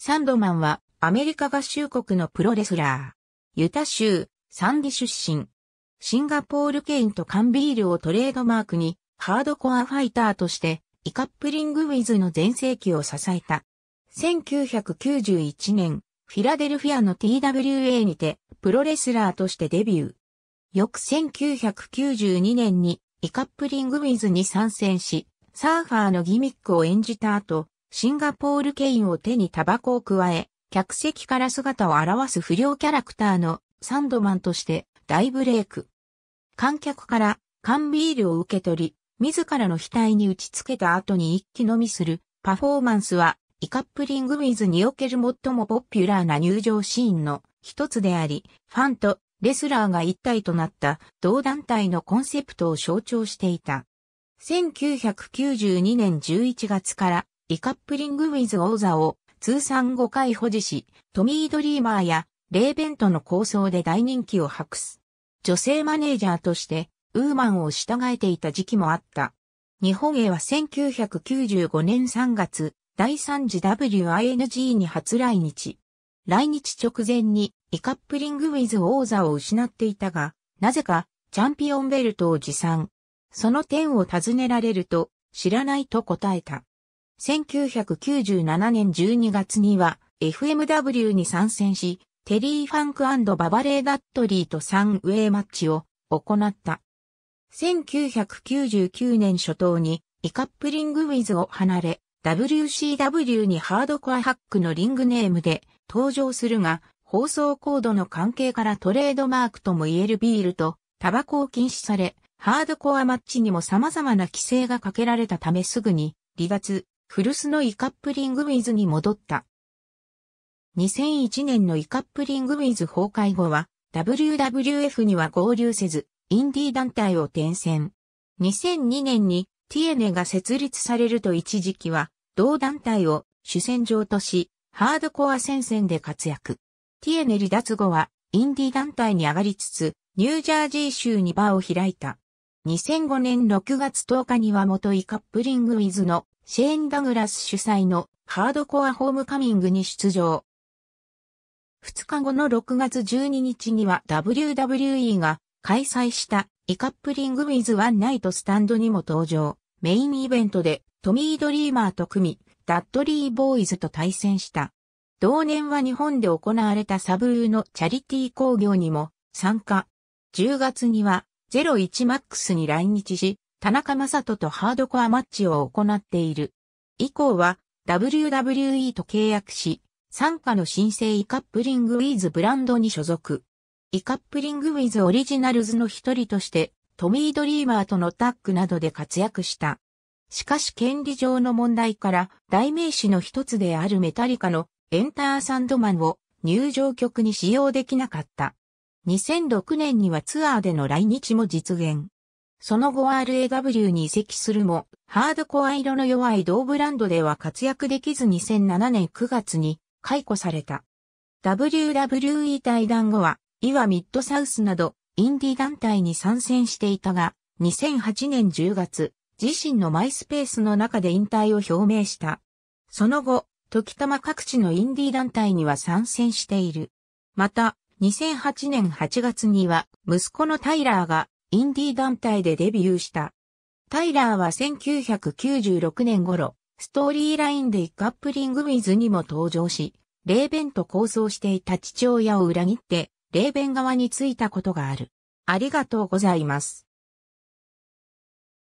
サンドマンはアメリカ合衆国のプロレスラー。ユタ州、サンディ出身。シンガポールケインと缶ビールをトレードマークに、ハードコアファイターとして、イカップリングウィズの全盛期を支えた。1991年、フィラデルフィアの TWA にて、プロレスラーとしてデビュー。翌1992年に、イカップリングウィズに参戦し、サーファーのギミックを演じた後、シンガポールケインを手にタバコを加え、客席から姿を表す不良キャラクターのサンドマンとして大ブレイク。観客から缶ビールを受け取り、自らの額に打ち付けた後に一気飲みするパフォーマンスは、イカップリングウィズにおける最もポピュラーな入場シーンの一つであり、ファンとレスラーが一体となった同団体のコンセプトを象徴していた。1992年11月からイカップリングウィズ王座を通算5回保持し、トミー・ドリーマーやレイベントの構想で大人気を博す。女性マネージャーとして、ウーマンを従えていた時期もあった。日本へは1995年3月、第3次 WING に初来日。来日直前に、イカップリングウィズ王座を失っていたが、なぜか、チャンピオンベルトを持参。その点を尋ねられると、知らないと答えた。1997年12月には FMW に参戦し、テリー・ファンクババレー・ダットリーと3ウェイマッチを行った。1999年初頭にイカップリングウィズを離れ、WCW にハードコアハックのリングネームで登場するが、放送コードの関係からトレードマークとも言えるビールとタバコを禁止され、ハードコアマッチにも様々な規制がかけられたためすぐに離脱、古巣のイカップリングウィズに戻った。2001年のイカップリングウィズ崩壊後は、WWF には合流せず、インディー団体を転戦。2002年に TN が設立されると一時期は、同団体を主戦場とし、ハードコア戦線で活躍。TN 離脱後は、インディー団体に上がりつつ、ニュージャージー州にバーを開いた。2005年6月10日には元イカップリングウィズのシェーン・ダグラス主催のハードコアホームカミングに出場。2日後の6月12日には WWE が開催したイカップリング・ウィズ・ワン・ナイト・スタンドにも登場。メインイベントでトミー・ドリーマーと組み、ダッドリー・ボーイズと対戦した。同年は日本で行われたサブーのチャリティー工業にも参加。10月には01マックスに来日し、田中正人とハードコアマッチを行っている。以降は WWE と契約し、参加の新生イカップリングウィズブランドに所属。イカップリングウィズオリジナルズの一人として、トミー・ドリーマーとのタッグなどで活躍した。しかし権利上の問題から代名詞の一つであるメタリカのエンターサンドマンを入場曲に使用できなかった。2006年にはツアーでの来日も実現。その後 RAW に移籍するも、ハードコア色の弱い同ブランドでは活躍できず2007年9月に解雇された。WWE 対談後は、イワミッドサウスなど、インディ団体に参戦していたが、2008年10月、自身のマイスペースの中で引退を表明した。その後、時たま各地のインディ団体には参戦している。また、2008年8月には、息子のタイラーがインディー団体でデビューした。タイラーは1996年頃、ストーリーラインでカップリングウィズにも登場し、レーベンと構想していた父親を裏切って、レーベン側についたことがある。ありがとうございます。